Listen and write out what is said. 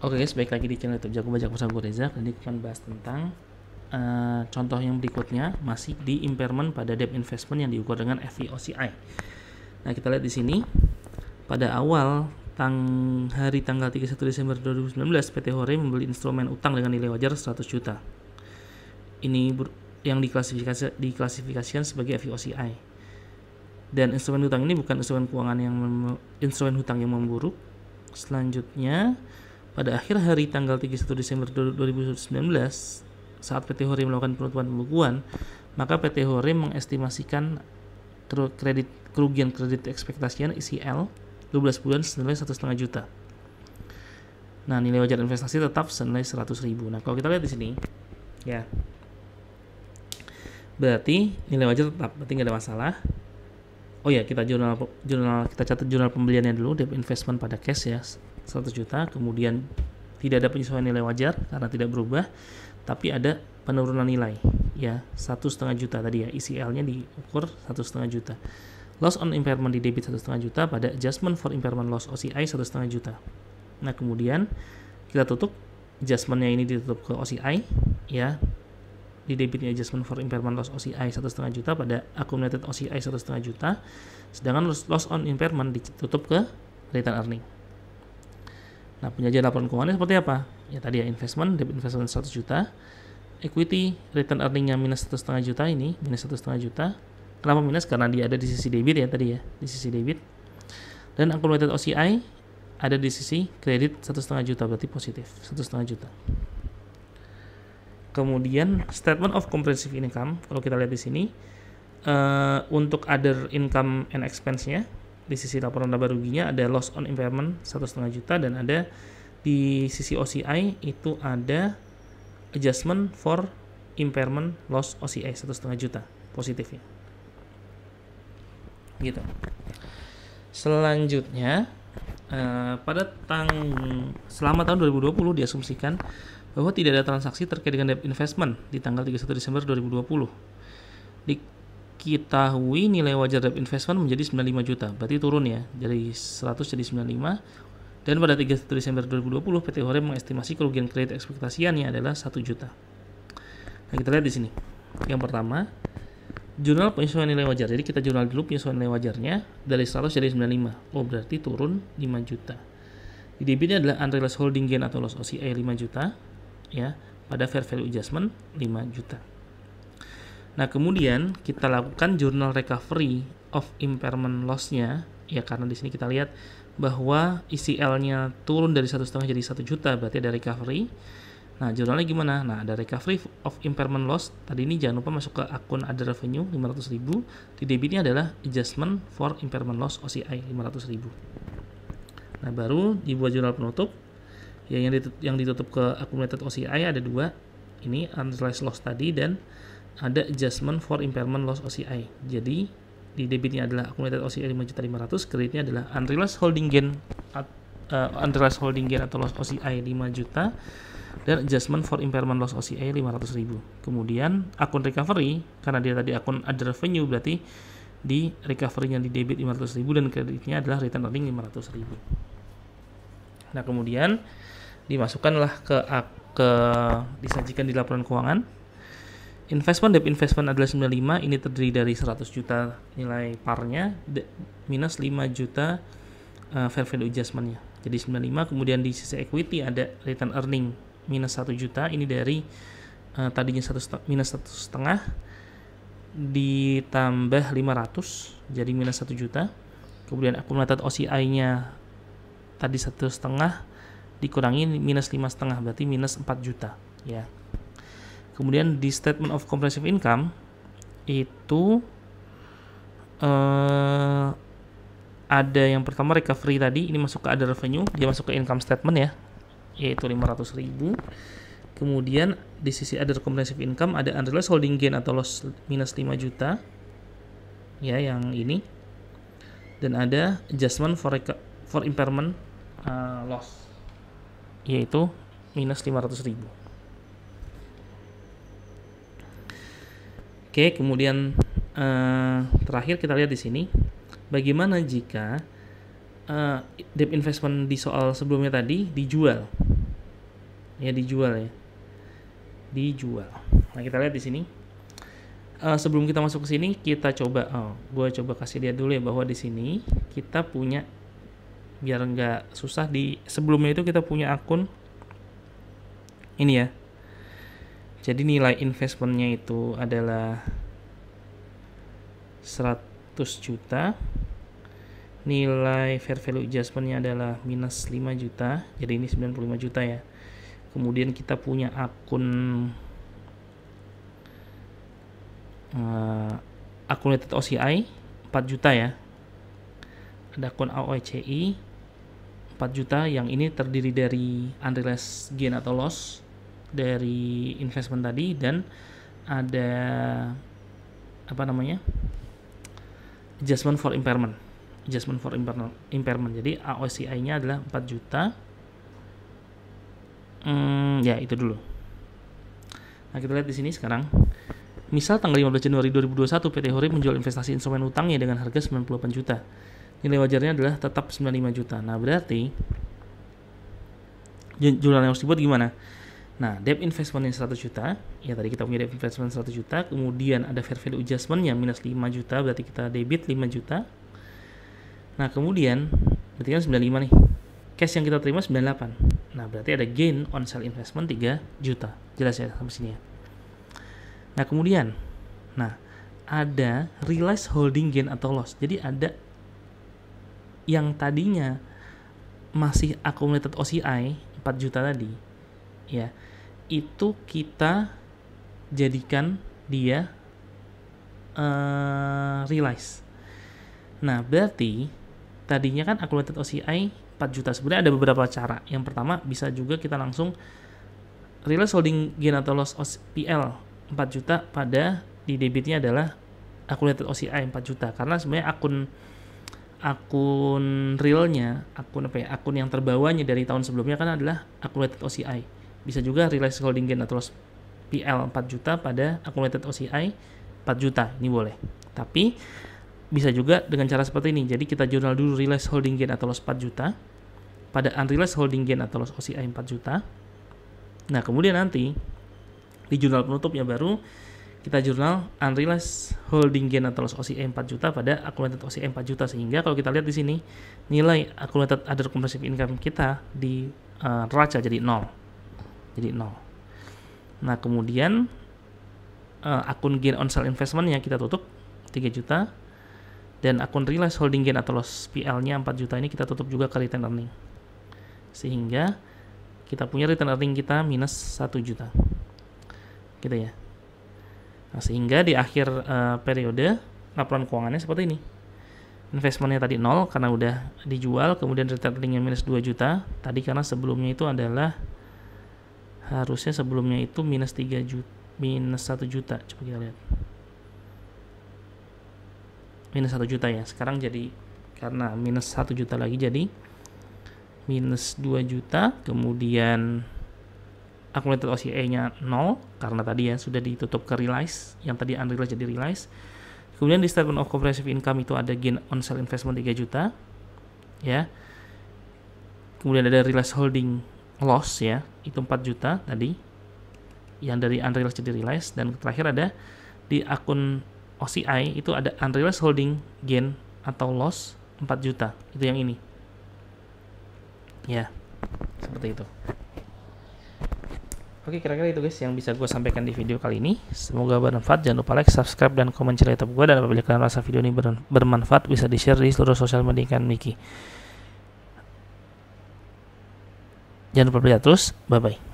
Oke okay guys, baik lagi di channel YouTube Jago Bajak bersama gue Reza. ini kita bahas tentang uh, contoh yang berikutnya masih di impairment pada debt investment yang diukur dengan FVOCI. E nah, kita lihat di sini pada awal tang hari tanggal 31 Desember 2019 PT Hore membeli instrumen utang dengan nilai wajar 100 juta. Ini yang diklasifikasi diklasifikasikan sebagai FVOCI. E Dan instrumen utang ini bukan instrumen keuangan yang instrumen hutang yang memburuk. Selanjutnya, pada akhir hari tanggal 31 Desember 2019, saat PT Hori melakukan penutupan pembukuan, maka PT Hori mengestimasikan kredit kerugian kredit ekspektasian ICL e 12 bulan senilai 1,5 juta. Nah, nilai wajar investasi tetap senilai 100 ribu. Nah, kalau kita lihat di sini, ya, berarti nilai wajar tetap, berarti nggak ada masalah. Oh ya, kita jurnal jurnal kita catat jurnal pembeliannya dulu, debt investment pada cash ya, 100 juta kemudian tidak ada penyesuaian nilai wajar karena tidak berubah tapi ada penurunan nilai ya satu setengah juta tadi ya ICL-nya e diukur satu setengah juta loss on impairment di debit satu setengah juta pada adjustment for impairment loss OCI satu setengah juta nah kemudian kita tutup adjustmentnya ini ditutup ke OCI ya di debitnya adjustment for impairment loss OCI satu setengah juta pada accumulated OCI satu setengah juta sedangkan loss on impairment ditutup ke return earning Nah, penyajian laporan keuangannya seperti apa? Ya tadi ya investment, debit investment 100 juta, equity return earningnya minus satu setengah juta ini, minus satu setengah juta. Kenapa minus? Karena dia ada di sisi debit ya tadi ya, di sisi debit. Dan accumulated OCI ada di sisi kredit satu setengah juta berarti positif satu setengah juta. Kemudian statement of comprehensive income kalau kita lihat di sini uh, untuk other income and expense-nya di sisi laporan laba ruginya ada loss on impairment satu setengah juta dan ada di sisi OCI itu ada adjustment for impairment loss OCI setengah juta positifnya. Gitu. Selanjutnya Uh, pada tang selama tahun 2020 diasumsikan bahwa tidak ada transaksi terkait dengan debt investment di tanggal 31 Desember 2020. Di kita diketahui nilai wajar dari investment menjadi 95 juta. Berarti turun ya, dari 100 jadi 95. Dan pada 3 Desember 2020, PT Hore mengestimasi kerugian kredit ekspektasiannya adalah 1 juta. Nah, kita lihat di sini. Yang pertama, jurnal penyesuaian nilai wajar. Jadi kita jurnal dulu penyesuaian nilai wajarnya dari 100 jadi 95. Oh, berarti turun 5 juta. Di debitnya adalah unrealized holding gain atau loss OCI 5 juta, ya. Pada fair value adjustment 5 juta. Nah, kemudian kita lakukan journal recovery of impairment loss-nya ya karena di sini kita lihat bahwa ICL-nya turun dari satu setengah jadi satu juta berarti ada recovery. Nah, jurnalnya gimana? Nah, ada recovery of impairment loss. Tadi ini jangan lupa masuk ke akun ada revenue 500.000. Di debitnya adalah adjustment for impairment loss OCI 500.000. Nah, baru dibuat jurnal penutup. Ya, yang ditutup, yang ditutup ke accumulated OCI ada dua. Ini unrealized loss tadi dan ada adjustment for impairment loss OCI. Jadi di debitnya adalah accumulated OCI 5.500, kreditnya adalah unrealized holding gain uh, unrealized holding gain atau loss OCI 5 juta dan adjustment for impairment loss OCI 500.000. Kemudian akun recovery karena dia tadi akun other revenue berarti di recovery-nya di debit 500.000 dan kreditnya adalah return earning 500.000. Nah, kemudian dimasukkanlah ke ke disajikan di laporan keuangan investment debt investment adalah 95 ini terdiri dari 100 juta nilai parnya minus 5 juta uh, fair value adjustmentnya jadi 95 kemudian di sisi equity ada return earning minus 1 juta ini dari uh, tadinya 1 minus satu setengah ditambah 500 jadi minus 1 juta kemudian akumulated OCI nya tadi satu setengah dikurangi minus lima setengah berarti minus 4 juta ya Kemudian di statement of comprehensive income itu uh, ada yang pertama recovery tadi ini masuk ke ada revenue, dia masuk ke income statement ya, yaitu 500 ribu. Kemudian di sisi other comprehensive income ada unrealized holding gain atau loss minus 5 juta. Ya, yang ini. Dan ada adjustment for for impairment uh, loss yaitu minus 500 ribu Oke, kemudian uh, terakhir kita lihat di sini bagaimana jika uh, eh, deep investment di soal sebelumnya tadi dijual. Ya, dijual ya. Dijual. Nah, kita lihat di sini. Uh, sebelum kita masuk ke sini, kita coba oh, gue coba kasih lihat dulu ya bahwa di sini kita punya biar nggak susah di sebelumnya itu kita punya akun ini ya jadi nilai investmentnya itu adalah 100 juta. Nilai fair value adjustmentnya adalah minus 5 juta. Jadi ini 95 juta ya. Kemudian kita punya akun uh, eh, accumulated OCI 4 juta ya. Ada akun AOCI 4 juta yang ini terdiri dari unrealized gain atau loss dari investment tadi dan ada apa namanya adjustment for impairment adjustment for impairment jadi AOCI nya adalah 4 juta hmm, ya itu dulu nah kita lihat di sini sekarang misal tanggal 15 Januari 2021 PT Hori menjual investasi instrumen utangnya dengan harga 98 juta nilai wajarnya adalah tetap 95 juta nah berarti jualan yang harus dibuat gimana Nah, debt investment yang 100 juta. Ya tadi kita punya debt investment 100 juta, kemudian ada fair value adjustment yang minus 5 juta, berarti kita debit 5 juta. Nah, kemudian berarti kan 95 nih. Cash yang kita terima 98. Nah, berarti ada gain on sale investment 3 juta. Jelas ya sampai sini ya. Nah, kemudian nah ada realized holding gain atau loss. Jadi ada yang tadinya masih accumulated OCI 4 juta tadi ya itu kita jadikan dia uh, realize. Nah, berarti tadinya kan accumulated OCI 4 juta. Sebenarnya ada beberapa cara. Yang pertama bisa juga kita langsung realize holding gain atau loss PL 4 juta pada di debitnya adalah accumulated OCI 4 juta karena sebenarnya akun akun realnya akun apa ya akun yang terbawanya dari tahun sebelumnya kan adalah accumulated OCI bisa juga realized holding gain atau loss PL 4 juta pada accumulated OCI 4 juta. Ini boleh. Tapi bisa juga dengan cara seperti ini. Jadi kita jurnal dulu realized holding gain atau loss 4 juta pada unrealized holding gain atau loss OCI 4 juta. Nah, kemudian nanti di jurnal penutupnya baru kita jurnal unrealized holding gain atau loss OCI 4 juta pada accumulated OCI 4 juta sehingga kalau kita lihat di sini nilai accumulated other comprehensive income kita di uh, eh, raca jadi nol jadi nol. nah kemudian uh, akun gain on sell investment yang kita tutup 3 juta dan akun realize holding gain atau loss PL nya 4 juta ini kita tutup juga ke return earning sehingga kita punya return earning kita minus 1 juta gitu ya nah, sehingga di akhir uh, periode laporan keuangannya seperti ini investmentnya tadi nol karena udah dijual kemudian return earningnya minus 2 juta tadi karena sebelumnya itu adalah harusnya sebelumnya itu minus 3 juta minus 1 juta coba kita lihat minus 1 juta ya sekarang jadi karena minus 1 juta lagi jadi minus 2 juta kemudian accumulated OCA nya 0 karena tadi ya sudah ditutup ke realize yang tadi unrealized jadi realize kemudian di statement of comprehensive income itu ada gain on sale investment 3 juta ya kemudian ada realized holding loss ya itu 4 juta tadi yang dari unrealized jadi realized dan terakhir ada di akun OCI itu ada unrealized holding gain atau loss 4 juta itu yang ini ya seperti itu Oke kira-kira itu guys yang bisa gue sampaikan di video kali ini Semoga bermanfaat Jangan lupa like, subscribe, dan komen channel youtube gue Dan apabila kalian merasa video ini bermanfaat Bisa di share di seluruh sosial media kan Miki Jangan lupa belajar terus. Bye bye.